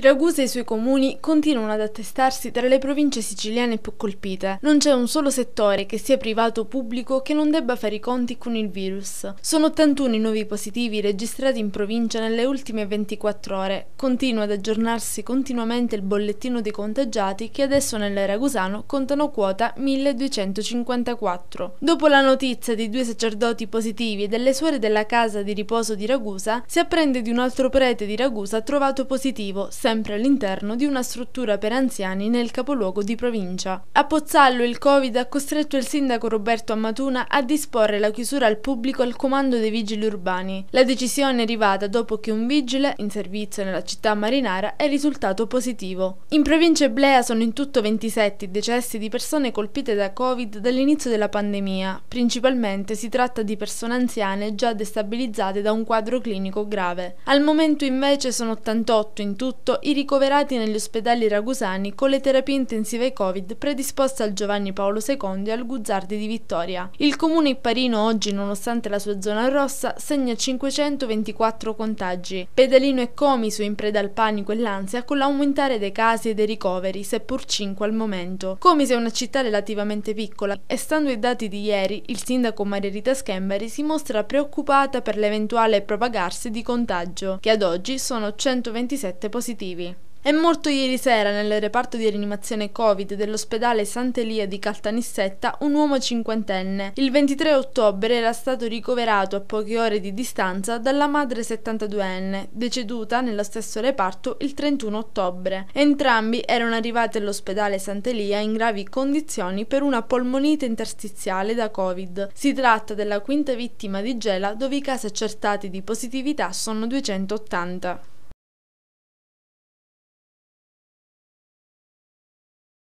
Ragusa e i suoi comuni continuano ad attestarsi tra le province siciliane più colpite. Non c'è un solo settore, che sia privato o pubblico, che non debba fare i conti con il virus. Sono 81 i nuovi positivi registrati in provincia nelle ultime 24 ore. Continua ad aggiornarsi continuamente il bollettino dei contagiati che adesso nel Ragusano contano quota 1254. Dopo la notizia di due sacerdoti positivi e delle suore della casa di riposo di Ragusa, si apprende di un altro prete di Ragusa trovato positivo, sempre sempre all'interno di una struttura per anziani nel capoluogo di provincia. A Pozzallo il Covid ha costretto il sindaco Roberto Ammatuna a disporre la chiusura al pubblico al comando dei vigili urbani. La decisione è arrivata dopo che un vigile, in servizio nella città marinara, è risultato positivo. In provincia Eblea sono in tutto 27 i decessi di persone colpite da Covid dall'inizio della pandemia. Principalmente si tratta di persone anziane già destabilizzate da un quadro clinico grave. Al momento invece sono 88 in tutto i ricoverati negli ospedali ragusani con le terapie intensive Covid predisposte al Giovanni Paolo II e al Guzzardi di Vittoria. Il comune Ipparino oggi, nonostante la sua zona rossa, segna 524 contagi. Pedalino e Comiso in preda al panico e l'ansia con l'aumentare dei casi e dei ricoveri, seppur 5 al momento. Comiso è una città relativamente piccola e stando ai dati di ieri, il sindaco Maria Rita Schemberi si mostra preoccupata per l'eventuale propagarsi di contagio, che ad oggi sono 127 positivi motivi. È morto ieri sera nel reparto di rianimazione Covid dell'ospedale Sant'Elia di Caltanissetta un uomo cinquantenne. Il 23 ottobre era stato ricoverato a poche ore di distanza dalla madre 72enne, deceduta nello stesso reparto il 31 ottobre. Entrambi erano arrivati all'ospedale Sant'Elia in gravi condizioni per una polmonite interstiziale da Covid. Si tratta della quinta vittima di Gela dove i casi accertati di positività sono 280.